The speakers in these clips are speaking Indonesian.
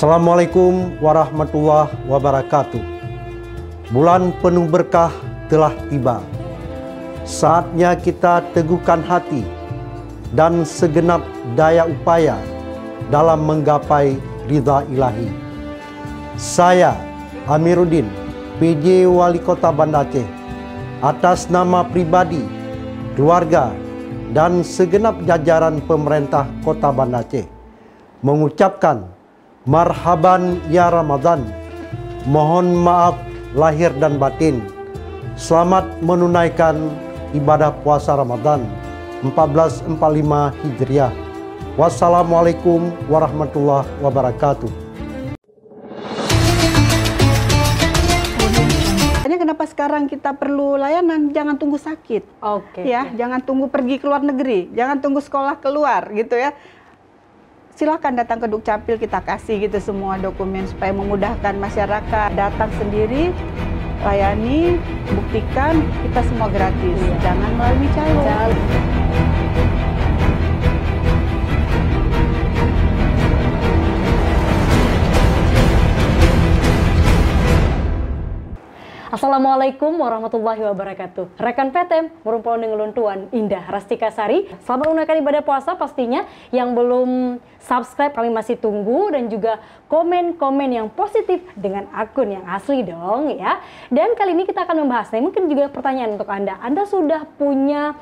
Assalamualaikum warahmatullahi wabarakatuh. Bulan penuh berkah telah tiba. Saatnya kita teguhkan hati dan segenap daya upaya dalam menggapai ridha ilahi. Saya Amiruddin, PJ Wali Kota Banda Aceh, atas nama pribadi, keluarga, dan segenap jajaran pemerintah Kota Banda Aceh, mengucapkan Marhaban ya Ramadan. Mohon maaf lahir dan batin. Selamat menunaikan ibadah puasa Ramadan 1445 Hijriah. Wassalamualaikum warahmatullahi wabarakatuh. kenapa sekarang kita perlu layanan jangan tunggu sakit. Oke. Okay. Ya, okay. jangan tunggu pergi ke luar negeri, jangan tunggu sekolah keluar gitu ya silahkan datang ke Dukcapil kita kasih gitu semua dokumen supaya memudahkan masyarakat datang sendiri layani buktikan kita semua gratis iya. jangan melalui calon Assalamualaikum warahmatullahi wabarakatuh. Rekan PTM, merupakan Nengeluntuan Indah Rastika Sari. Selamat menunaikan ibadah puasa pastinya. Yang belum subscribe kami masih tunggu dan juga komen-komen yang positif dengan akun yang asli dong ya. Dan kali ini kita akan membahas, nah mungkin juga pertanyaan untuk Anda. Anda sudah punya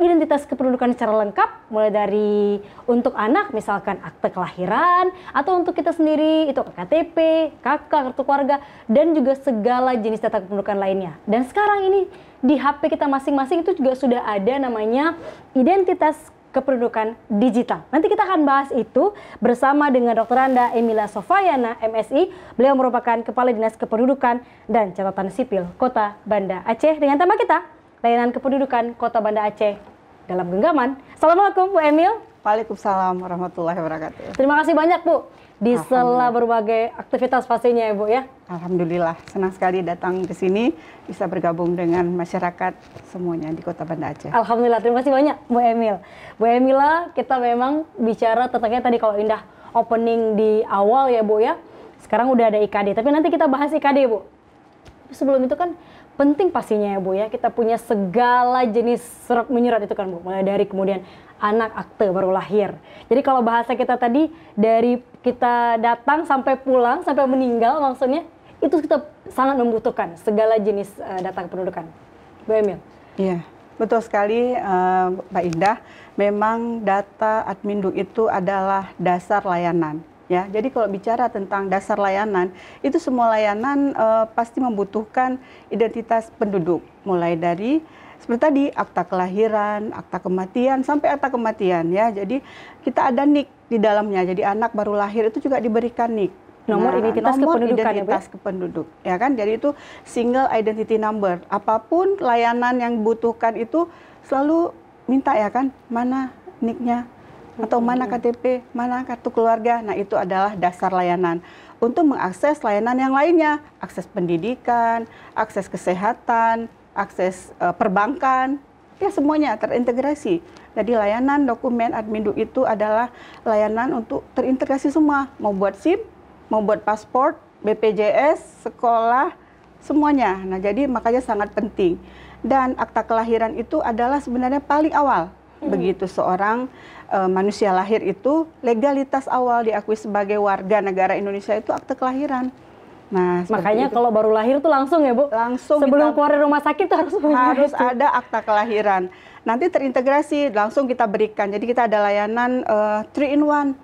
identitas kependudukan secara lengkap mulai dari untuk anak misalkan akte kelahiran atau untuk kita sendiri itu KTP, KK, kartu keluarga dan juga segala jenis data kependudukan lainnya. Dan sekarang ini di HP kita masing-masing itu juga sudah ada namanya identitas kependudukan digital. Nanti kita akan bahas itu bersama dengan Dr. Anda Emila Sofayana, MSI. Beliau merupakan Kepala Dinas Kependudukan dan Catatan Sipil Kota Banda Aceh dengan tema kita layanan kependudukan Kota Banda Aceh dalam genggaman. Assalamualaikum Bu Emil. Waalaikumsalam warahmatullahi wabarakatuh. Terima kasih banyak Bu di sela berbagai aktivitas pastinya ya Bu ya. Alhamdulillah, senang sekali datang ke sini bisa bergabung dengan masyarakat semuanya di Kota Banda Aceh. Alhamdulillah, terima kasih banyak Bu Emil. Bu Emila, kita memang bicara tentangnya tadi kalau Indah opening di awal ya Bu ya. Sekarang udah ada IKD, tapi nanti kita bahas IKD Bu. Sebelum itu kan penting pastinya ya Bu ya kita punya segala jenis serat menyurat itu kan Bu mulai dari kemudian anak akte baru lahir. Jadi kalau bahasa kita tadi dari kita datang sampai pulang sampai meninggal maksudnya itu kita sangat membutuhkan segala jenis uh, data kependudukan. Bu Emil. Iya. Betul sekali eh, Mbak Indah, memang data admin itu adalah dasar layanan ya. Jadi kalau bicara tentang dasar layanan, itu semua layanan uh, pasti membutuhkan identitas penduduk, mulai dari seperti tadi akta kelahiran, akta kematian sampai akta kematian ya. Jadi kita ada nik di dalamnya. Jadi anak baru lahir itu juga diberikan nik. Nomor nah, identitas nomor kependudukan ya, ya? identitas kependuduk ya kan. Jadi itu single identity number. Apapun layanan yang butuhkan itu selalu minta ya kan, mana niknya atau mana KTP, mana kartu keluarga. Nah, itu adalah dasar layanan untuk mengakses layanan yang lainnya, akses pendidikan, akses kesehatan, akses uh, perbankan, ya semuanya terintegrasi. Jadi layanan dokumen duk itu adalah layanan untuk terintegrasi semua, mau buat SIM, mau buat paspor, BPJS, sekolah, semuanya. Nah, jadi makanya sangat penting. Dan akta kelahiran itu adalah sebenarnya paling awal Hmm. begitu seorang uh, manusia lahir itu legalitas awal diakui sebagai warga negara Indonesia itu akte kelahiran. Nah, makanya itu. kalau baru lahir tuh langsung ya, Bu. Langsung sebelum kita, keluar dari rumah sakit harus harus itu. ada akta kelahiran. Nanti terintegrasi, langsung kita berikan. Jadi kita ada layanan uh, eh, in one,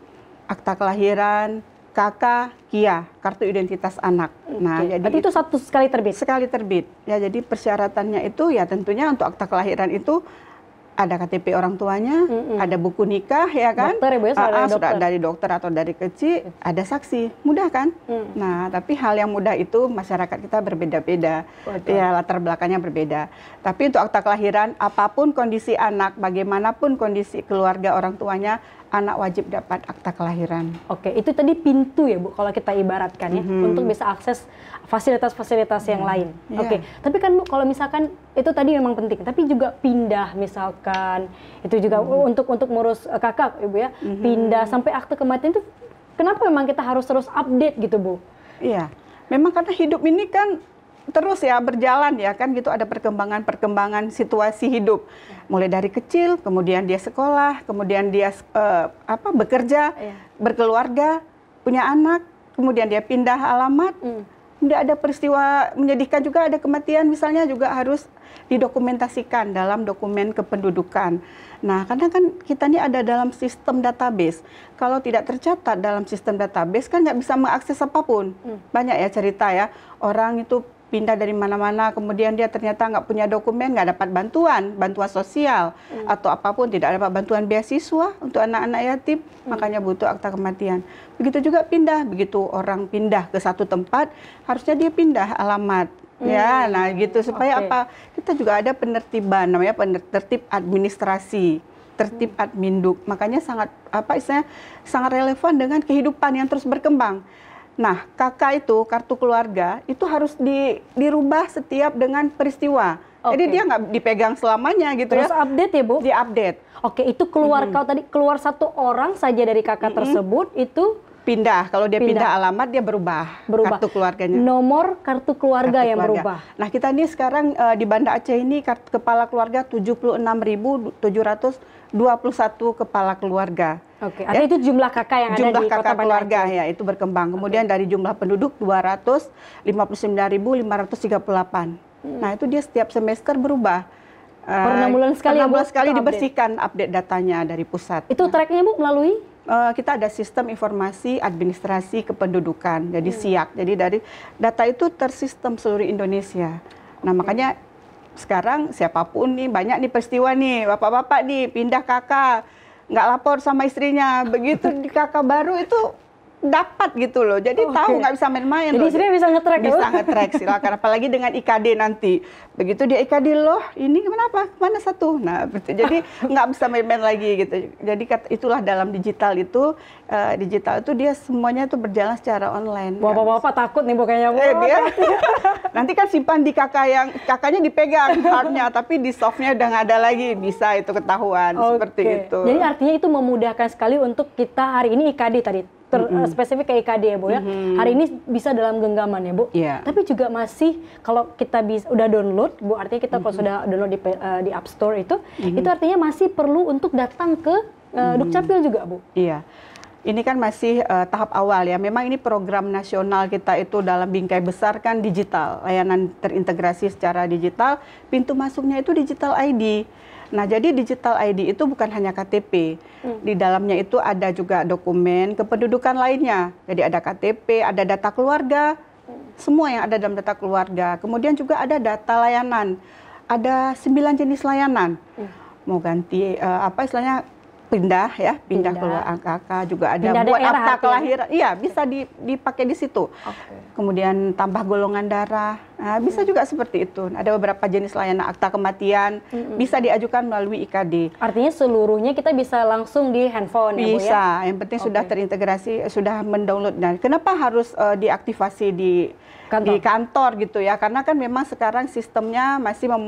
Akta kelahiran, KK, KIA, kartu identitas anak. Okay. Nah, jadi Berarti itu satu sekali terbit. Sekali terbit. Ya, jadi persyaratannya itu ya tentunya untuk akta kelahiran itu ada KTP orang tuanya, mm -mm. ada buku nikah ya kan, dokter, ya, ah, dari ah, dokter. dari dokter atau dari kecil, iya. ada saksi, mudah kan? Mm. Nah, tapi hal yang mudah itu masyarakat kita berbeda-beda, ya latar belakangnya berbeda. Tapi untuk akta kelahiran, apapun kondisi anak, bagaimanapun kondisi keluarga orang tuanya, anak wajib dapat akta kelahiran. Oke, itu tadi pintu ya Bu kalau kita ibaratkan ya mm -hmm. untuk bisa akses fasilitas-fasilitas mm -hmm. yang mm-hmm. lain. Yeah. Oke, tapi kan Bu kalau misalkan itu tadi memang penting, tapi juga pindah misalkan itu juga mm -hmm. untuk untuk ngurus uh, kakak Ibu ya, mm -hmm. pindah sampai akte kematian itu kenapa memang kita harus terus update gitu Bu? Iya. Memang karena hidup ini kan terus ya berjalan ya kan gitu ada perkembangan-perkembangan situasi hidup. Mulai dari kecil, kemudian dia sekolah, kemudian dia uh, apa bekerja, ya. berkeluarga, punya anak, kemudian dia pindah alamat. Hmm. Tidak ada peristiwa menyedihkan juga ada kematian misalnya juga harus didokumentasikan dalam dokumen kependudukan. Nah, karena kan kita ini ada dalam sistem database. Kalau tidak tercatat dalam sistem database kan nggak bisa mengakses apapun. Hmm. Banyak ya cerita ya orang itu pindah dari mana-mana, kemudian dia ternyata nggak punya dokumen, nggak dapat bantuan, bantuan sosial hmm. atau apapun, tidak dapat bantuan beasiswa untuk anak-anak yatim, hmm. makanya butuh akta kematian. Begitu juga pindah, begitu orang pindah ke satu tempat, harusnya dia pindah alamat. Hmm. Ya, nah gitu supaya okay. apa? Kita juga ada penertiban namanya penertib administrasi tertib hmm. adminduk. Makanya sangat apa istilahnya sangat relevan dengan kehidupan yang terus berkembang. Nah, KK itu kartu keluarga itu harus di, dirubah setiap dengan peristiwa. Okay. Jadi dia nggak dipegang selamanya gitu Terus ya. Terus update ya Bu? Di update. Oke, itu keluar mm -hmm. kalau tadi keluar satu orang saja dari KK mm -hmm. tersebut itu pindah. Kalau dia pindah. pindah alamat dia berubah, berubah kartu keluarganya. Nomor kartu keluarga kartu yang keluarga. berubah. Nah, kita ini sekarang uh, di Banda Aceh ini kartu kepala keluarga 76.721 kepala keluarga. Oke, okay. ya. itu jumlah kakak yang jumlah ada di kakak kota keluarga ya, itu berkembang. Kemudian okay. dari jumlah penduduk 259.538. Hmm. Nah, itu dia setiap semester berubah. Per enam eh, bulan sekali, ya, enam bulan sekali dibersihkan update datanya dari pusat. Itu nah. tracknya bu melalui? Eh, kita ada sistem informasi administrasi kependudukan, jadi hmm. SIAK. Jadi dari data itu tersistem seluruh Indonesia. Nah makanya sekarang siapapun nih banyak nih peristiwa nih bapak-bapak nih pindah kakak nggak lapor sama istrinya begitu di kakak baru itu dapat gitu loh. Jadi oh, tahu nggak okay. bisa main-main. Jadi sebenarnya bisa ngetrack Bisa loh. sih silakan. Apalagi dengan IKD nanti. Begitu dia IKD loh, ini kenapa? Mana satu? Nah, betul. jadi nggak bisa main-main lagi gitu. Jadi itulah dalam digital itu uh, digital itu dia semuanya itu berjalan secara online. Kan. Bapak-bapak takut nih pokoknya. eh, dia, ya. Nanti kan simpan di kakak yang kakaknya dipegang hardnya, tapi di softnya udah nggak ada lagi. Bisa itu ketahuan okay. seperti itu. Jadi artinya itu memudahkan sekali untuk kita hari ini IKD tadi ter, mm -hmm. spesifik ke IKD ya Bu ya. Mm -hmm. Hari ini bisa dalam genggaman ya Bu. Yeah. Tapi juga masih kalau kita bisa udah download Bu artinya kita mm -hmm. kalau sudah download di uh, di App Store itu mm -hmm. itu artinya masih perlu untuk datang ke uh, mm -hmm. Dukcapil juga Bu. Iya. Yeah ini kan masih uh, tahap awal ya. Memang ini program nasional kita itu dalam bingkai besar kan digital, layanan terintegrasi secara digital, pintu masuknya itu digital ID. Nah, jadi digital ID itu bukan hanya KTP. Hmm. Di dalamnya itu ada juga dokumen kependudukan lainnya. Jadi ada KTP, ada data keluarga, hmm. semua yang ada dalam data keluarga. Kemudian juga ada data layanan. Ada sembilan jenis layanan. Hmm. Mau ganti uh, apa istilahnya pindah ya, pindah, pindah. keluar angka-angka juga ada pindah buat akta kelahiran. Iya, bisa dipakai di situ. Okay. Kemudian tambah golongan darah Nah, bisa juga seperti itu. Ada beberapa jenis layanan akta kematian mm -hmm. bisa diajukan melalui IKD. Artinya seluruhnya kita bisa langsung di handphone bisa. Ya, ya, Bisa. Yang penting okay. sudah terintegrasi, sudah mendownload. dan kenapa harus uh, diaktifasi di kantor. di kantor gitu ya? Karena kan memang sekarang sistemnya masih mem,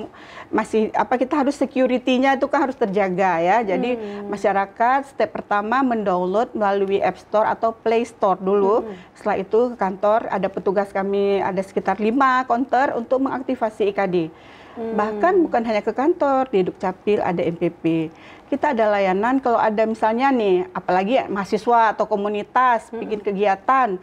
masih apa kita harus security-nya itu kan harus terjaga ya. Jadi mm. masyarakat step pertama mendownload melalui App Store atau Play Store dulu. Mm. Setelah itu ke kantor ada petugas kami ada sekitar lima counter untuk mengaktifasi IKD. Hmm. Bahkan bukan hanya ke kantor, di Dukcapil ada MPP. Kita ada layanan kalau ada misalnya nih, apalagi ya, mahasiswa atau komunitas hmm. bikin kegiatan,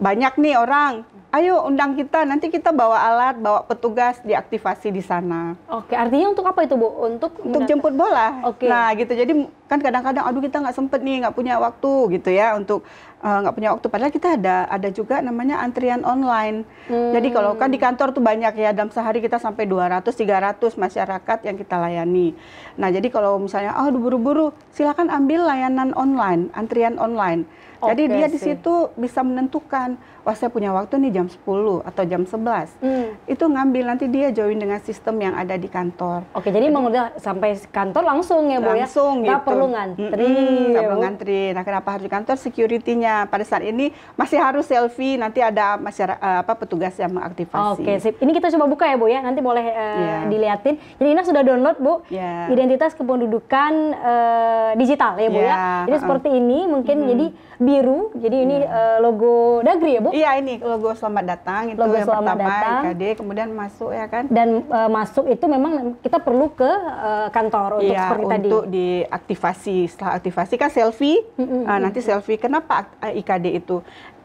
banyak nih orang. Ayo undang kita, nanti kita bawa alat, bawa petugas diaktifasi di sana. Oke, artinya untuk apa itu Bu? Untuk untuk jemput bola. Oke. Nah gitu, jadi kan kadang-kadang aduh kita nggak sempet nih, nggak punya waktu gitu ya untuk Eh, nggak uh, punya waktu padahal kita ada ada juga namanya antrian online. Hmm. Jadi kalau kan di hmm. kantor tuh banyak ya dalam sehari kita sampai 200 300 masyarakat yang kita layani. Nah, jadi kalau misalnya ah oh, buru-buru silakan ambil layanan online, antrian online. Jadi dia di situ bisa menentukan, wah saya punya waktu nih jam 10 atau jam 11. Hmm. Itu ngambil nanti dia join dengan sistem yang ada di kantor. Oke, jadi, jadi udah sampai kantor langsung ya, Bu ya. Langsung gitu. Gak perlu ngantri. Mm -hmm, gak perlu ngantri. Nah, kenapa harus di kantor security-nya pada saat ini masih harus selfie, nanti ada masyarakat eh, apa petugas yang mengaktifasi. Oke, okay, sip. Ini kita coba buka ya, Bu ya. Nanti boleh uh, eh, yeah. dilihatin. Jadi Ina sudah download, Bu. Yeah. Identitas kependudukan uh, digital ya, Bu yeah. ya. Iya, jadi uh -uh. seperti ini mungkin hmm. jadi biru. Jadi ini uh, logo Dagri ya, Bu? Iya, ini logo selamat datang itu logo yang selamat pertama datang. IKD, kemudian masuk ya kan. Dan uh, masuk itu memang kita perlu ke uh, kantor untuk ya, seperti untuk tadi. untuk diaktivasi. Setelah aktivasi kan selfie. -hmm. uh, nanti selfie. Kenapa IKD itu?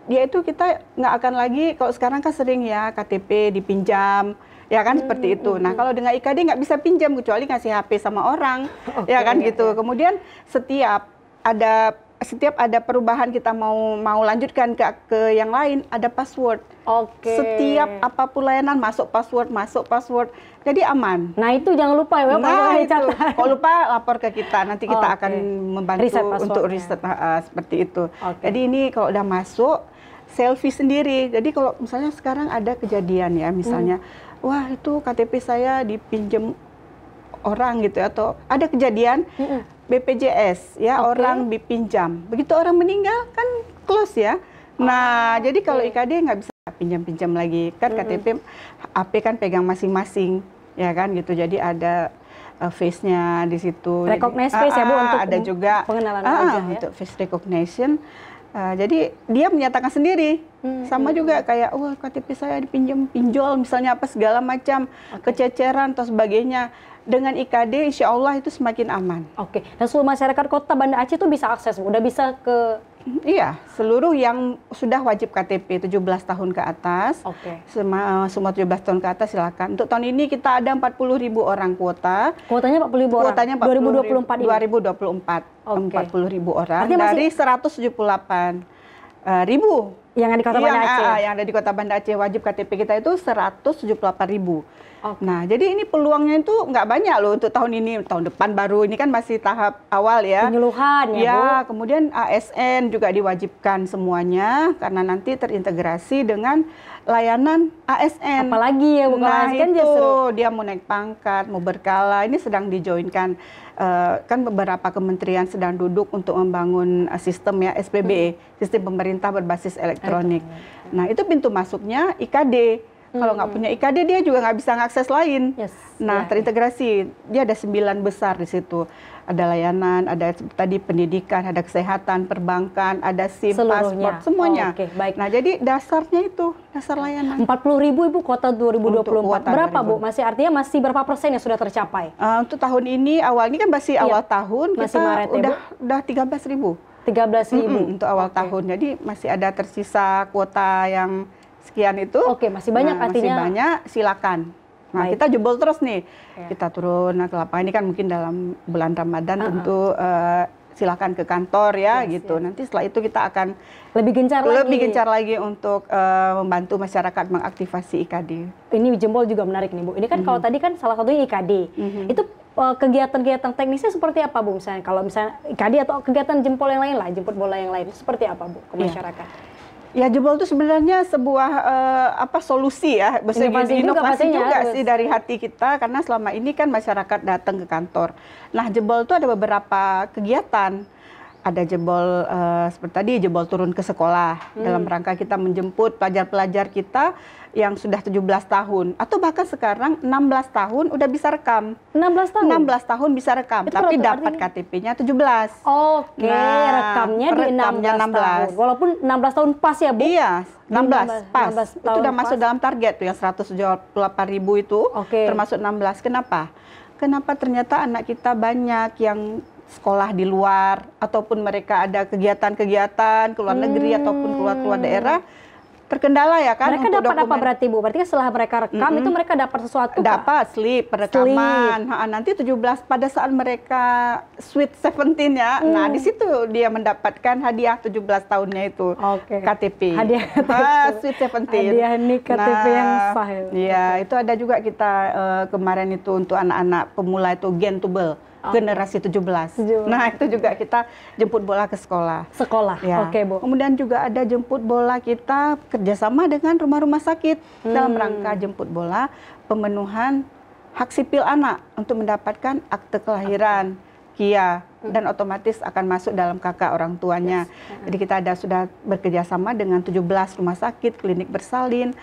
Dia itu kita nggak akan lagi kalau sekarang kan sering ya KTP dipinjam ya kan hmm, seperti itu. Hmm, nah kalau dengan IKD nggak bisa pinjam kecuali ngasih HP sama orang, okay, ya kan gitu. Kemudian setiap ada setiap ada perubahan kita mau mau lanjutkan ke ke yang lain ada password. Oke. Okay. Setiap apapun layanan masuk password, masuk password. Jadi aman. Nah, itu jangan lupa ya, nah, Kalau lupa lapor ke kita, nanti kita oh, akan membantu riset untuk riset uh, seperti itu. Okay. Jadi ini kalau udah masuk selfie sendiri. Jadi kalau misalnya sekarang ada kejadian ya, misalnya hmm. wah itu KTP saya dipinjam orang gitu ya, atau ada kejadian BPJS ya okay. orang dipinjam. Begitu orang meninggal kan close ya. Nah, oh. jadi kalau okay. IKD nggak bisa pinjam-pinjam lagi kan hmm. KTP AP kan pegang masing-masing ya kan gitu. Jadi ada uh, face-nya di situ. Recognize ah, face ah, ya Bu ah, untuk ada juga pengenalan ah, ya. untuk ya. face recognition. Uh, jadi dia menyatakan sendiri sama juga kayak wah oh, KTP saya dipinjam pinjol misalnya apa segala macam okay. kececeran atau sebagainya. Dengan IKD insya Allah itu semakin aman. Oke, okay. dan seluruh masyarakat kota Banda Aceh itu bisa akses, udah bisa ke Iya, seluruh yang sudah wajib KTP 17 tahun ke atas, Oke. semua, semua 17 tahun ke atas silakan. Untuk tahun ini kita ada 40 ribu orang kuota. Kuotanya 40 ribu orang? Kuotanya 40 2024 ribu, ini? 2024, okay. 40 ribu orang Artinya dari masih... 178 uh, ribu yang ada di kota Banda iya, Aceh. Uh, yang ada di kota Banda Aceh wajib KTP kita itu 178 ribu. Okay. Nah, jadi ini peluangnya itu nggak banyak loh untuk tahun ini, tahun depan baru ini kan masih tahap awal ya. Penyuluhan ya, ya Bu. kemudian ASN juga diwajibkan semuanya karena nanti terintegrasi dengan layanan ASN. Apalagi ya Bu nah, kan itu dia mau naik pangkat, mau berkala, ini sedang dijoinkan eh, kan beberapa kementerian sedang duduk untuk membangun eh, sistem ya SPBE, hmm. sistem pemerintah berbasis elektronik. Nah, itu pintu masuknya IKD kalau nggak punya IKD dia juga nggak bisa ngakses lain. Yes. Nah yeah, terintegrasi dia ada sembilan besar di situ. Ada layanan, ada tadi pendidikan, ada kesehatan, perbankan, ada SIM, paspor, semuanya. Oh, okay. Baik. Nah jadi dasarnya itu dasar layanan. Empat puluh ribu ibu kota 2024 untuk berapa 2000. bu? Masih artinya masih berapa persen yang sudah tercapai? Uh, untuk tahun ini awal ini kan masih iya. awal tahun masih kita Maret, ya, udah ya, udah tiga ribu. 13 ribu mm -hmm, untuk awal okay. tahun. Jadi masih ada tersisa kuota yang sekian itu. Oke, masih banyak nah, artinya. Masih banyak, silakan. Nah, Baik. kita jebol terus nih. Ya. Kita turun ke lapangan ini kan mungkin dalam bulan Ramadan uh -uh. tentu uh, silakan ke kantor ya yes, iya, gitu. Yes. Nanti setelah itu kita akan lebih gencar lebih lagi. Lebih gencar lagi untuk uh, membantu masyarakat mengaktifasi IKD. Ini jempol juga menarik nih Bu. Ini kan mm -hmm. kalau mhm. tadi kan salah satunya IKD. Mm -hmm. Itu eh, kegiatan-kegiatan teknisnya seperti apa Bu misalnya kalau misalnya IKD atau kegiatan jempol yang lain lah, jemput bola yang lain seperti apa Bu ke iya. masyarakat? Ya jebol itu sebenarnya sebuah uh, apa solusi ya, maksudnya inovasi, inovasi juga, juga sih dari hati kita karena selama ini kan masyarakat datang ke kantor. Nah jebol itu ada beberapa kegiatan ada jebol uh, seperti tadi jebol turun ke sekolah hmm. dalam rangka kita menjemput pelajar-pelajar kita yang sudah 17 tahun atau bahkan sekarang 16 tahun udah bisa rekam. 16 tahun. 16 tahun bisa rekam, itu tapi dapat KTP-nya 17. Oke, okay. nah, rekamnya di 16, 16 tahun. Walaupun 16 tahun pas ya, Bu? Iya, 16, 16 pas. 16 itu udah pas. masuk dalam target tuh yang 178 ribu itu okay. termasuk 16. Kenapa? Kenapa ternyata anak kita banyak yang sekolah di luar ataupun mereka ada kegiatan-kegiatan ke luar hmm. negeri ataupun keluar-keluar daerah terkendala ya kan mereka dapat apa berarti bu berarti kan setelah mereka rekam mm -hmm. itu mereka dapat sesuatu dapat kah? slip perekaman slip. Ha, nanti 17 pada saat mereka sweet 17 ya mm. nah di situ dia mendapatkan hadiah 17 tahunnya itu okay. KTP hadiah ah, sweet 17 hadiah ini KTP nah, yang sah ya, ya itu ada juga kita uh, kemarin itu untuk anak-anak pemula itu gen tubel generasi 17. 17. Nah, itu juga kita jemput bola ke sekolah. Sekolah. Ya. Oke, okay, Bu. Kemudian juga ada jemput bola kita kerjasama dengan rumah-rumah sakit hmm. dalam rangka jemput bola pemenuhan hak sipil anak untuk mendapatkan akte kelahiran. Okay. Kia hmm. dan otomatis akan masuk dalam kakak orang tuanya. Yes. Jadi kita ada sudah bekerjasama dengan 17 rumah sakit, klinik bersalin,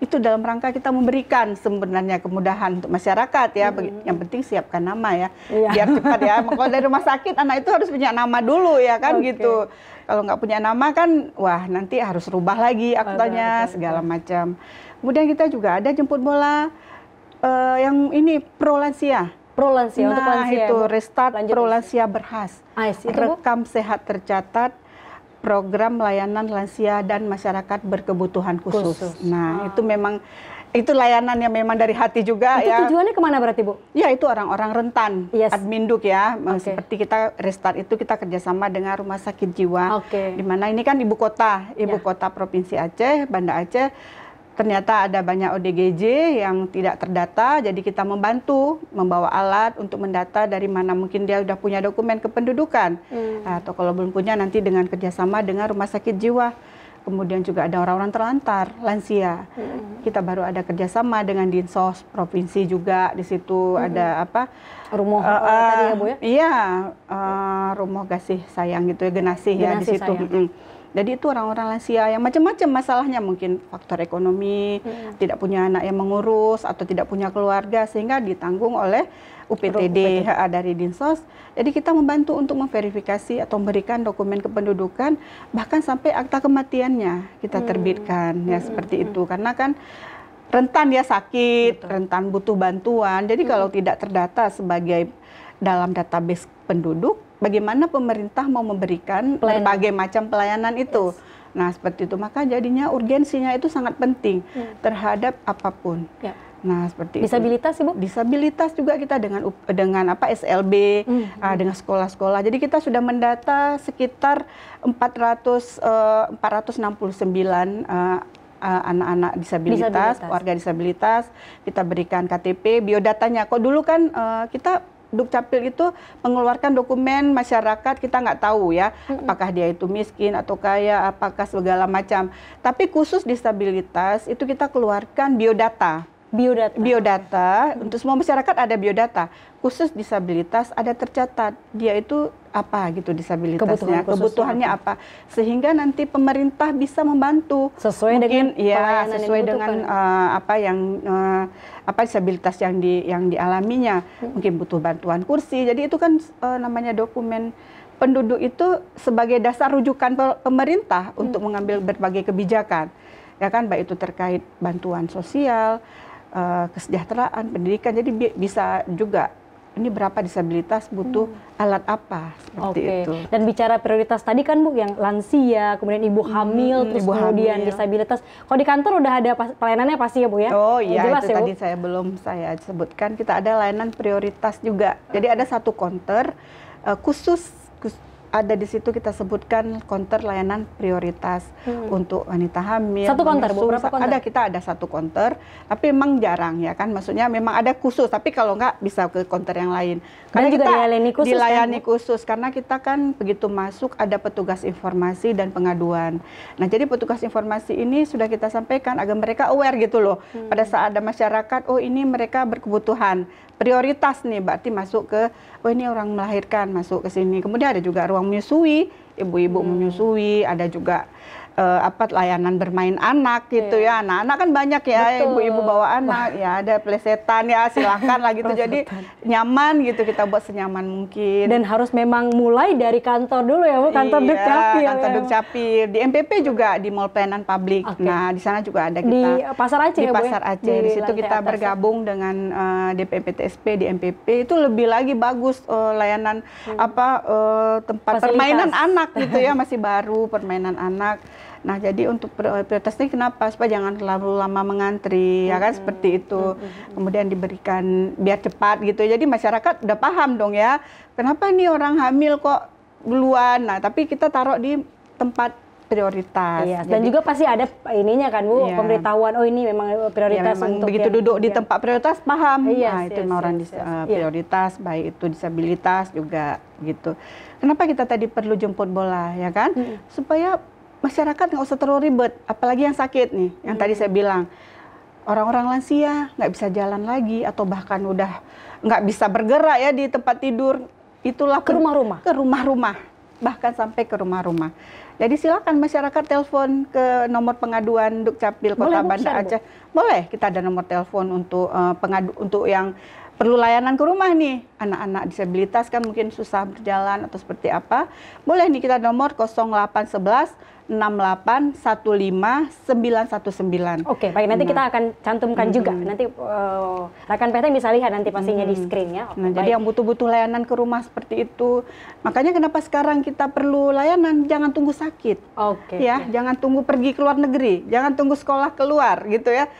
itu dalam rangka kita memberikan sebenarnya kemudahan untuk masyarakat ya. hmm Yang penting siapkan nama ya, yeah. biar cepat ya. Kalau dari rumah sakit anak itu harus punya nama dulu ya kan okay. gitu. Kalau nggak punya nama kan, wah nanti harus rubah lagi aktanya tanya segala macam. Kemudian kita juga ada jemput bola uh, yang ini pro lansia. Pro lansia nah, untuk lansia. itu ya, restart Lanjut pro lansia berhas. Ah, Rekam sehat tercatat program layanan lansia dan masyarakat berkebutuhan khusus. khusus. Nah, ah. itu memang itu layanan yang memang dari hati juga itu ya. tujuannya kemana berarti Bu? Ya itu orang-orang rentan, yes. adminduk ya. Okay. Seperti kita restart itu kita kerjasama dengan rumah sakit jiwa. Okay. mana ini kan ibu kota, ibu ya. kota provinsi Aceh, Banda Aceh ternyata ada banyak ODGJ yang tidak terdata, jadi kita membantu membawa alat untuk mendata dari mana mungkin dia sudah punya dokumen kependudukan hmm. Ah, atau kalau belum punya nanti dengan kerjasama dengan rumah sakit jiwa. Kemudian juga ada orang-orang terlantar, lansia. Hmm. Kita baru ada kerjasama dengan dinsos provinsi juga di situ hmm. ada apa? Rumah uh, oh, uh, tadi ya bu ya? Ah, iya, uh, ah, rumah kasih sayang gitu ya genasi genasih ya di situ. Sayang. Hmm. Jadi itu orang-orang lansia yang macam-macam masalahnya mungkin faktor ekonomi, hmm. tidak punya anak yang mengurus atau tidak punya keluarga sehingga ditanggung oleh UPTD, UPTD. dari Dinsos. Jadi kita membantu untuk memverifikasi atau memberikan dokumen kependudukan bahkan sampai akta kematiannya kita hmm. terbitkan ya, hmm. ya seperti hmm. itu karena kan rentan dia ya sakit, Betul. rentan butuh bantuan. Jadi hmm. kalau tidak terdata sebagai dalam database penduduk bagaimana pemerintah mau memberikan pelayanan. berbagai macam pelayanan itu. Yes. Nah, seperti itu. Maka jadinya urgensinya itu sangat penting hmm. terhadap apapun. Ya. Nah, seperti disabilitas, itu. Ibu? Disabilitas juga kita dengan dengan apa SLB, hmm. Ah, dengan sekolah-sekolah. Jadi kita sudah mendata sekitar 400 uh, 469 uh, anak-anak disabilitas, disabilitas, warga disabilitas, kita berikan KTP, biodatanya. Kok dulu kan uh, kita Dukcapil itu mengeluarkan dokumen masyarakat kita nggak tahu ya apakah dia itu miskin atau kaya apakah segala macam tapi khusus disabilitas itu kita keluarkan biodata biodata. Biodata untuk semua masyarakat ada biodata. Khusus disabilitas ada tercatat dia itu apa gitu disabilitasnya, Kebutuhan kebutuhannya apa. apa sehingga nanti pemerintah bisa membantu sesuai Mungkin, dengan ya sesuai dengan uh, apa yang uh, apa disabilitas yang di yang dialaminya. Hmm. Mungkin butuh bantuan kursi. Jadi itu kan uh, namanya dokumen penduduk itu sebagai dasar rujukan pemerintah hmm. untuk mengambil berbagai kebijakan. Ya kan baik itu terkait bantuan sosial Eh, kesejahteraan, pendidikan. Jadi bi bisa juga ini berapa disabilitas butuh hmm. alat apa seperti okay. itu. Dan bicara prioritas tadi kan Bu yang lansia, kemudian ibu hmm, hamil, hmm, terus ibu kemudian hamil. disabilitas. Kalau di kantor udah ada pelayanannya pasti ya Bu ya? Oh iya, Jelas itu ya, Bu? tadi saya belum saya sebutkan kita ada layanan prioritas juga. Jadi ada satu konter uh, khusus ada di situ kita sebutkan konter layanan prioritas hmm. untuk wanita hamil. Satu konter, menyusul, berapa konter? Ada kita ada satu konter, tapi memang jarang ya kan. Maksudnya memang ada khusus, tapi kalau nggak bisa ke konter yang lain. Karena dan juga kita dilayani khusus. Kan, dilayani kan? khusus karena kita kan begitu masuk ada petugas informasi dan pengaduan. Nah jadi petugas informasi ini sudah kita sampaikan agar mereka aware gitu loh. Hmm. Pada saat ada masyarakat, oh ini mereka berkebutuhan, prioritas nih berarti masuk ke oh ini orang melahirkan masuk ke sini. Kemudian ada juga ruang menyusui, ibu-ibu hmm. menyusui, ada juga uh, apa layanan bermain anak gitu yeah. ya. Anak-anak kan banyak ya ibu-ibu bawa anak Wah. ya ada plesetan ya silahkan lah gitu. Jadi nyaman gitu kita buat senyaman mungkin. Dan harus memang mulai dari kantor dulu ya Bu, kantor iya, Dukcapil. kantor ya, Dukcapil. Di MPP juga di Mall Pelayanan Publik. Okay. Nah, di sana juga ada kita di Pasar Aceh di ya, Bu. Ya? Pasar Aceh. Di, di situ kita atas. Ya. bergabung dengan uh, eh, TSP di MPP itu lebih lagi bagus uh, layanan hmm. apa uh, tempat Fasilitas. permainan anak gitu ya masih baru permainan anak Nah, jadi untuk eh, prioritas ini kenapa? Supaya jangan terlalu lama mengantri, hmm. ya kan seperti itu. Hmm. Kemudian diberikan biar cepat gitu. Jadi masyarakat udah paham dong ya, kenapa ini orang hamil kok duluan. Nah, tapi kita taruh di tempat prioritas. Iya, Jadi, dan juga pasti ada ininya kan Bu, iya. pemberitahuan oh ini memang eh, prioritas iya, memang untuk begitu yang, duduk iya. di tempat prioritas paham. Iya, nah, iya, itu iya, orang iya, iya. prioritas iya. baik itu disabilitas juga gitu. Kenapa kita tadi perlu jemput bola ya kan? Hmm. Supaya masyarakat nggak usah terlalu ribet, apalagi yang sakit nih, yang hmm. tadi saya bilang orang-orang lansia nggak bisa jalan lagi atau bahkan udah nggak bisa bergerak ya di tempat tidur, itulah ke rumah-rumah, ke rumah-rumah, bahkan sampai ke rumah-rumah. Jadi silakan masyarakat telepon ke nomor pengaduan Dukcapil Kota Banda Aceh. Boleh, kita ada nomor telepon untuk uh, pengadu untuk yang perlu layanan ke rumah nih, anak-anak disabilitas kan mungkin susah berjalan atau seperti apa, boleh nih kita nomor 0811 6815919. Oke, baik nanti nah. kita akan cantumkan -hmm. juga. Nanti uh, rekan PT bisa lihat nanti pastinya -hmm. di screen ya. Oke, nah, jadi yang butuh-butuh layanan ke rumah seperti itu. Makanya kenapa sekarang kita perlu layanan, jangan tunggu sakit. Oke. ya, ya, jangan tunggu pergi ke luar negeri, jangan tunggu sekolah keluar gitu ya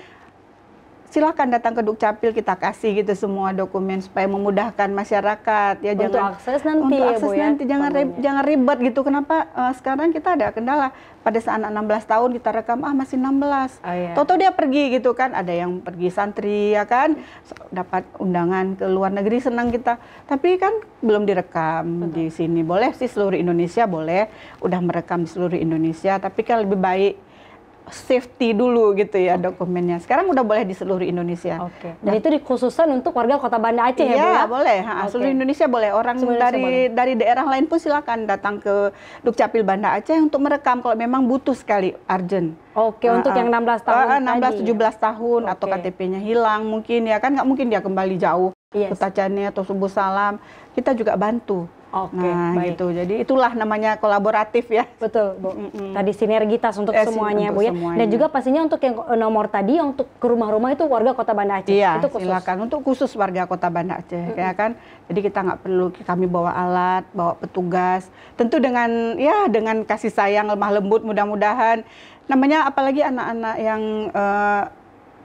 silahkan datang ke Dukcapil kita kasih gitu semua dokumen supaya memudahkan masyarakat ya untuk jangan akses nanti untuk ya, akses ya, nanti ya, jangan rib, ya. jangan ribet gitu kenapa uh, sekarang kita ada kendala pada saat anak 16 tahun kita rekam ah masih 16 oh, iya. toto dia pergi gitu kan ada yang pergi santri ya kan dapat undangan ke luar negeri senang kita tapi kan belum direkam Betul. di sini boleh sih seluruh Indonesia boleh udah merekam di seluruh Indonesia tapi kan lebih baik safety dulu gitu ya okay. dokumennya. Sekarang udah boleh di seluruh Indonesia. Oke. Okay. Nah, Dan nah, itu dikhususkan untuk warga Kota Banda Aceh ya, iya, ya, Bu boleh. Ha, okay. Seluruh Indonesia boleh. Orang Indonesia dari boleh. dari daerah lain pun silakan datang ke Dukcapil Banda Aceh untuk merekam kalau memang butuh sekali urgent. Oke, untuk uh, yang 16 tahun uh, 16 tadi, 17 ya. tahun okay. atau KTP-nya hilang mungkin ya kan nggak mungkin dia kembali jauh yes. ke atau Subuh Salam. Kita juga bantu Oke, okay, nah, baik. gitu. Jadi itulah namanya kolaboratif ya. Betul, Bu. Mm -mm. Tadi sinergitas untuk eh, semuanya, untuk Bu ya. Semuanya. Dan juga pastinya untuk yang nomor tadi untuk ke rumah-rumah itu warga Kota Banda Aceh. Iya, itu khusus. silakan untuk khusus warga Kota Banda Aceh, mm -mm. ya kan. Jadi kita nggak perlu kami bawa alat, bawa petugas. Tentu dengan ya dengan kasih sayang, lemah lembut, mudah-mudahan. Namanya apalagi anak-anak yang uh,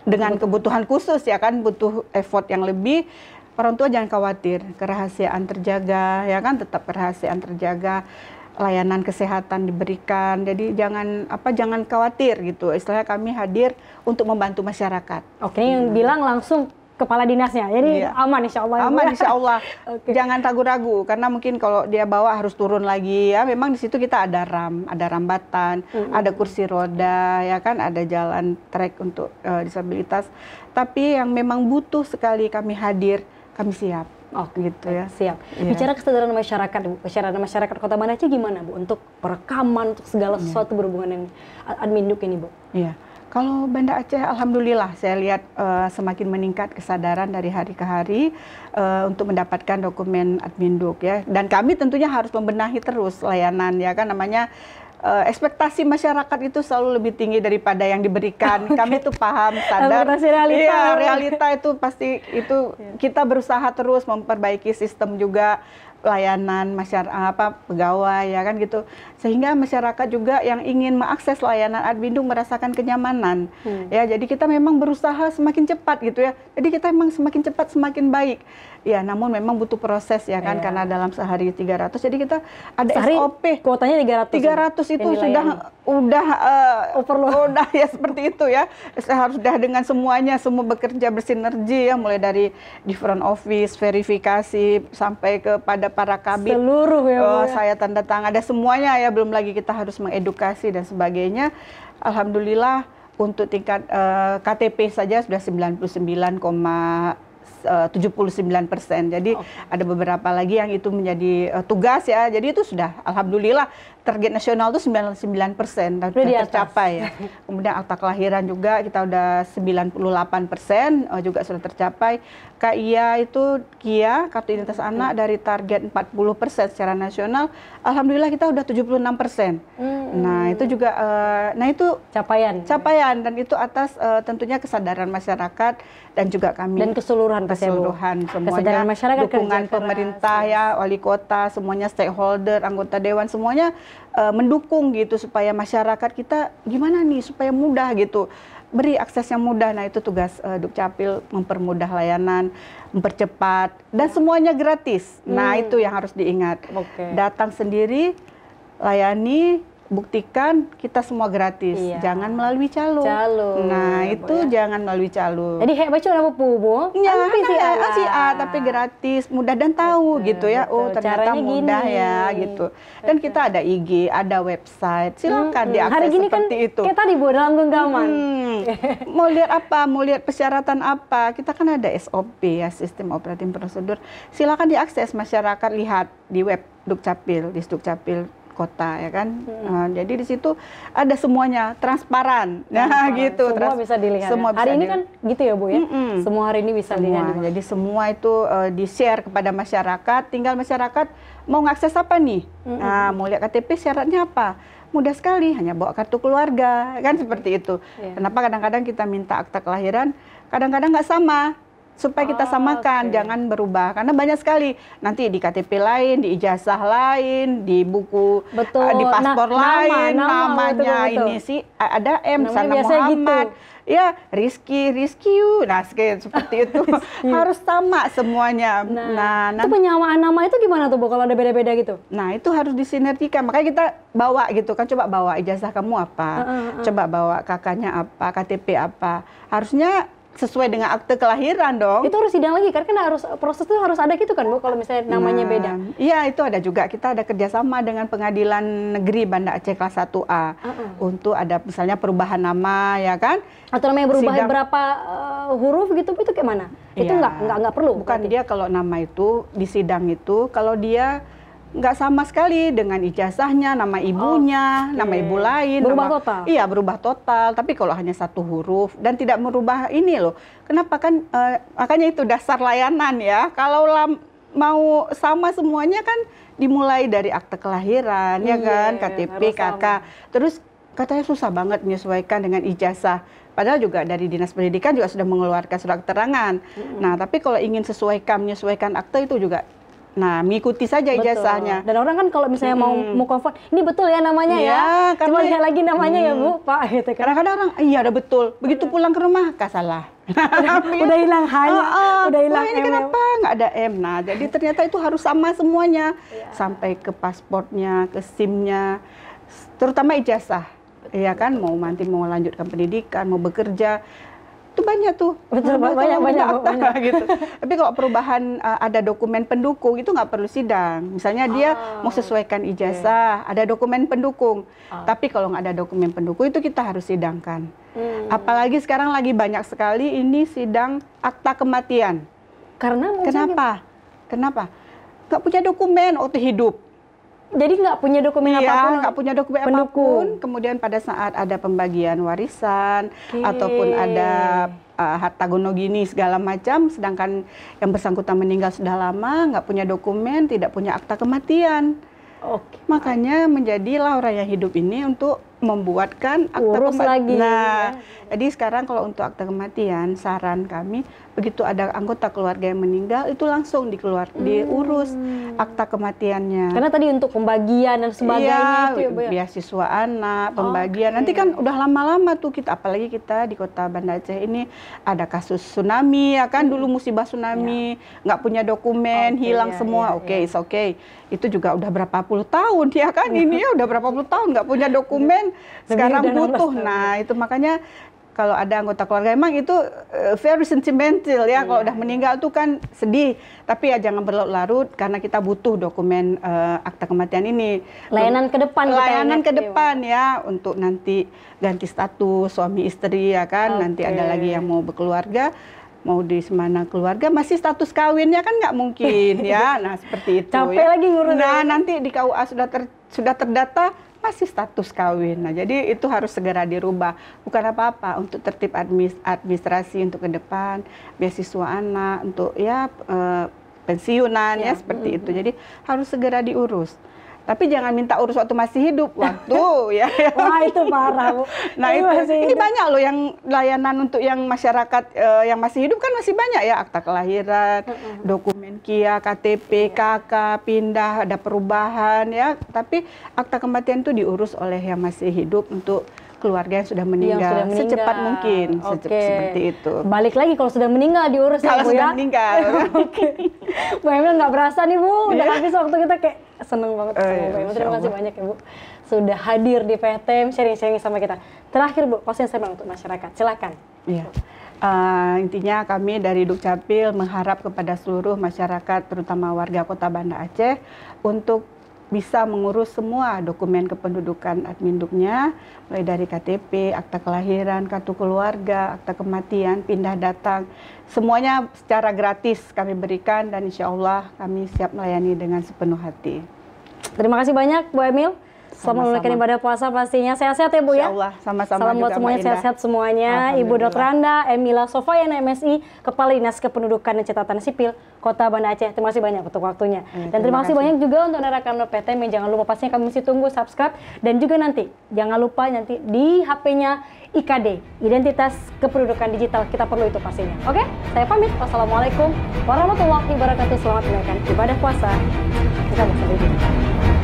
dengan kebutuhan khusus ya kan butuh effort yang lebih orang tua jangan khawatir, kerahasiaan terjaga, ya kan tetap kerahasiaan terjaga, layanan kesehatan diberikan. Jadi jangan apa jangan khawatir gitu. Istilahnya kami hadir untuk membantu masyarakat. Oke, yang hmm. bilang langsung kepala dinasnya. Jadi iya. aman insya Allah. Aman insya Allah. okay. Jangan ragu-ragu karena mungkin kalau dia bawa harus turun lagi ya. Memang di situ kita ada ram, ada rambatan, -hmm. ada kursi roda, ya kan, ada jalan trek untuk uh, disabilitas. Tapi yang memang butuh sekali kami hadir kami siap. Oh, gitu ya. Siap. Yeah. Bicara kesadaran masyarakat, Bu. Kesadaran masyarakat Kota mana aja gimana, Bu? Untuk perekaman, untuk segala iya. sesuatu yeah. berhubungan dengan admin adminduk ini, Bu. Iya. Kalau Banda Aceh, alhamdulillah saya lihat uh, semakin meningkat kesadaran dari hari ke hari uh, untuk mendapatkan dokumen adminduk ya. Dan kami tentunya harus membenahi terus layanan ya kan namanya uh, ekspektasi masyarakat itu selalu lebih tinggi daripada yang diberikan. Okay. Kami itu paham standar. realita. Iya, realita itu pasti itu yeah. kita berusaha terus memperbaiki sistem juga layanan masyarakat apa pegawai ya kan gitu sehingga masyarakat juga yang ingin mengakses layanan Adbindung merasakan kenyamanan. Hmm. Ya, jadi kita memang berusaha semakin cepat gitu ya. Jadi kita memang semakin cepat semakin baik. Ya, namun memang butuh proses ya kan yeah. karena dalam sehari 300. Jadi kita ada sehari SOP. Kuotanya 300. 300 ya? itu sudah udah uh, overload udah ya seperti itu ya. Saya harus sudah dengan semuanya semua bekerja bersinergi ya mulai dari different office, verifikasi sampai kepada para kabit. Seluruh ya. Oh, ya. saya tanda tangan ada semuanya ya belum lagi kita harus mengedukasi dan sebagainya. Alhamdulillah untuk tingkat uh, eh, KTP saja sudah 99,79 eh, persen. Jadi okay. ada beberapa lagi yang itu menjadi uh, tugas ya. Jadi itu sudah alhamdulillah target nasional itu 99 persen tapi sudah tercapai ya. Kemudian akta kelahiran juga kita udah 98 persen uh, juga sudah tercapai. KIA itu KIA kartu identitas hmm. anak dari target 40 persen secara nasional, alhamdulillah kita udah 76 persen. Hmm. Nah itu juga, uh, nah itu capaian, capaian dan itu atas uh, tentunya kesadaran masyarakat dan juga kami dan keseluruhan keseluruhan semuanya kesadaran masyarakat dukungan pemerintah ya wali kota semuanya stakeholder anggota dewan semuanya uh, mendukung gitu supaya masyarakat kita gimana nih supaya mudah gitu beri akses yang mudah. Nah, itu tugas uh, Dukcapil mempermudah layanan, mempercepat dan semuanya gratis. Nah, hmm. Nah, itu yang harus diingat. Okay. Datang sendiri, layani buktikan kita semua gratis. Iya. Jangan melalui calo. Nah, itu ya. jangan melalui calo. Jadi hek baca bu pubo. Ya, si A, A, tapi gratis, mudah dan tahu betul, gitu ya. Oh, betul. Oh, ternyata Caranya mudah gini. ya gitu. Dan kita ada IG, ada website. Silakan hmm, diakses hari gini kan seperti kan itu. Kita tadi bu dalam genggaman. Hmm, mau lihat apa? Mau lihat persyaratan apa? Kita kan ada SOP ya, sistem operating prosedur. Silakan diakses masyarakat lihat di web Dukcapil, di Dukcapil kota ya kan. Hmm. nah, jadi di situ ada semuanya transparan. Nah, gitu. Semua Trans bisa dilihat. Ya. Semua ya. Hari bisa ini kan gitu ya, Bu ya. Mm -mm. Semua hari ini bisa semua. dilihat. Jadi semua itu uh, di-share kepada masyarakat, tinggal masyarakat mau ngakses apa nih? Mm -mm. Nah, mau lihat KTP syaratnya apa? Mudah sekali, hanya bawa kartu keluarga, kan seperti itu. Yeah. Kenapa kadang-kadang kita minta akta kelahiran, kadang-kadang nggak -kadang sama supaya kita ah, samakan, okay. jangan berubah karena banyak sekali nanti di KTP lain, di ijazah lain, di buku, ah, betul. di paspor nah, lain, nama, nama, namanya betul, betul. ini sih ada M, sama gitu. Muhammad, gitu. ya Rizky, Rizky, nah seperti itu harus sama semuanya. Nah, nah, nah itu penyamaan nama itu gimana tuh bu kalau ada beda-beda gitu? Nah itu harus disinergikan, makanya kita bawa gitu kan, coba bawa ijazah kamu apa, uh, uh, uh. coba bawa kakaknya apa, KTP apa, harusnya sesuai dengan akte kelahiran dong. Itu harus sidang lagi karena kan harus proses itu harus ada gitu kan Bu kalau misalnya namanya nah, beda. Iya itu ada juga kita ada kerjasama dengan Pengadilan Negeri Banda Aceh kelas 1A uh -uh. untuk ada misalnya perubahan nama ya kan. Atau namanya berubah sidang, berapa uh, huruf gitu itu kayak mana? Itu ya, nggak nggak nggak perlu. Bukan berarti. dia kalau nama itu di sidang itu kalau dia nggak sama sekali dengan ijazahnya, nama oh, ibunya, okay. nama ibu lain. Berubah nama, total. Iya berubah total. Tapi kalau hanya satu huruf dan tidak merubah ini loh. Kenapa kan? Uh, makanya itu dasar layanan ya. Kalau mau sama semuanya kan dimulai dari akte kelahiran ya iya, ya kan, KTP, KK. Terus katanya susah banget menyesuaikan dengan ijazah. Padahal juga dari dinas pendidikan juga sudah mengeluarkan surat keterangan. Mm -hmm. Nah, tapi kalau ingin sesuaikan menyesuaikan akte itu juga Nah, mengikuti saja betul. ijazahnya. Dan orang kan kalau misalnya hmm. mau mau comfort, ini betul ya namanya ya. ya. Karena, Cuma lihat lagi namanya hmm. ya, Bu, Pak gitu kan. Kadang-kadang orang, iya ada betul. Begitu pulang ke rumah kasalah. udah, udah hilang hanya, oh, oh. udah hilang oh, ini M. kenapa nggak ada M? Nah, jadi ternyata itu harus sama semuanya. Ya. Sampai ke pasportnya, ke SIM-nya, terutama ijazah. Iya kan, mau nanti mau lanjutkan pendidikan, mau bekerja, itu banyak tuh Betul, nah, banyak, banyak, banyak, akta, banyak gitu tapi kalau perubahan uh, ada dokumen pendukung itu nggak perlu sidang misalnya dia ah. mau sesuaikan iya. ijazah okay. ada dokumen pendukung ah. tapi kalau nggak ada dokumen pendukung itu kita harus sidangkan hmm. apalagi sekarang lagi banyak sekali ini sidang akta kematian karena kenapa kenapa nggak punya dokumen waktu hidup jadi nggak punya dokumen iya, apapun nggak punya dokumen pendukung. apapun kemudian pada saat ada pembagian warisan okay. ataupun ada uh, harta gonogini gini segala macam sedangkan yang bersangkutan meninggal sudah lama nggak punya dokumen tidak punya akta kematian okay. makanya menjadilah orang yang hidup ini untuk membuatkan akta Urus kematian. Lagi, nah, ya. jadi sekarang kalau untuk akta kematian saran kami begitu ada anggota keluarga yang meninggal itu langsung dikeluar hmm. diurus akta kematiannya. Karena tadi untuk pembagian dan sebagainya ya, itu ya, Bu, ya? beasiswa anak, oh, pembagian. Okay. Nanti kan udah lama-lama tuh kita apalagi kita di Kota Banda Aceh ini ada kasus tsunami ya kan hmm. dulu musibah tsunami, iya. nggak ya. punya dokumen, okay, hilang ya, semua. Iya, oke, okay, iya. it's okay. Itu juga udah berapa puluh tahun ya kan ini ya udah berapa puluh tahun nggak punya dokumen sekarang butuh. Nah, itu makanya kalau ada anggota keluarga emang itu uh, very sentimental ya kalau iya. udah meninggal tuh kan sedih tapi ya jangan berlarut-larut karena kita butuh dokumen uh, akta kematian ini layanan ke depan layanan ke depan ya untuk nanti ganti status suami istri ya kan okay. nanti ada lagi yang mau berkeluarga mau di semana keluarga masih status kawinnya kan nggak mungkin ya nah seperti itu capek ya. lagi ngurus nah nanti di KUA sudah ter, sudah terdata apa sih status kawin? Nah, jadi itu harus segera dirubah. Bukan apa-apa untuk tertib administrasi untuk ke depan, beasiswa anak, untuk ya eh, pensiunan ya, ya seperti mm itu. Hmm. Jadi harus segera diurus. Tapi jangan minta urus waktu masih hidup, waktu ya. ya. Wah itu parah bu. Nah ini, iya, itu, ini hidup. banyak loh yang layanan untuk yang masyarakat uh, yang masih hidup kan masih banyak ya akta kelahiran, uh-huh. dokumen KIA, KTP, KK, iya. pindah, ada perubahan ya. Tapi akta kematian itu diurus oleh yang masih hidup untuk keluarga yang sudah meninggal, yang sudah meninggal. secepat mungkin okay. secepat, seperti itu. Balik lagi kalau sudah meninggal diurus ya, kalau ya, sudah ya. sudah meninggal. Oke. Bu Emil nggak berasa nih Bu, iya. udah habis waktu kita kayak seneng banget oh, ketemu uh, iya, Bu. Terima kasih banyak ya Bu sudah hadir di PTM sharing-sharing sama kita. Terakhir Bu, posisi saya untuk masyarakat. Silakan. Iya. Uh, intinya kami dari Dukcapil mengharap kepada seluruh masyarakat terutama warga Kota Banda Aceh untuk bisa mengurus semua dokumen kependudukan adminduknya, mulai dari KTP, akta kelahiran, kartu keluarga, akta kematian, pindah datang, semuanya secara gratis kami berikan dan insya Allah kami siap melayani dengan sepenuh hati. Terima kasih banyak Bu Emil. Selamat menunaikan ibadah puasa pastinya. Sehat-sehat ya Bu ya. sama-sama. Salam buat semuanya sehat-sehat semuanya. Ibu Dr. Randa, Emila Sofian, MSI, Kepala Dinas Kependudukan dan Catatan Sipil Kota Banda Aceh. Terima kasih banyak untuk waktunya. Ya, dan terima, kasih, banyak juga untuk rekan PT. jangan lupa pastinya kami masih tunggu subscribe dan juga nanti jangan lupa nanti di HP-nya IKD, identitas kependudukan digital kita perlu itu pastinya. Oke, saya pamit. Wassalamualaikum warahmatullahi wabarakatuh. Selamat menunaikan ibadah puasa. Kita bersama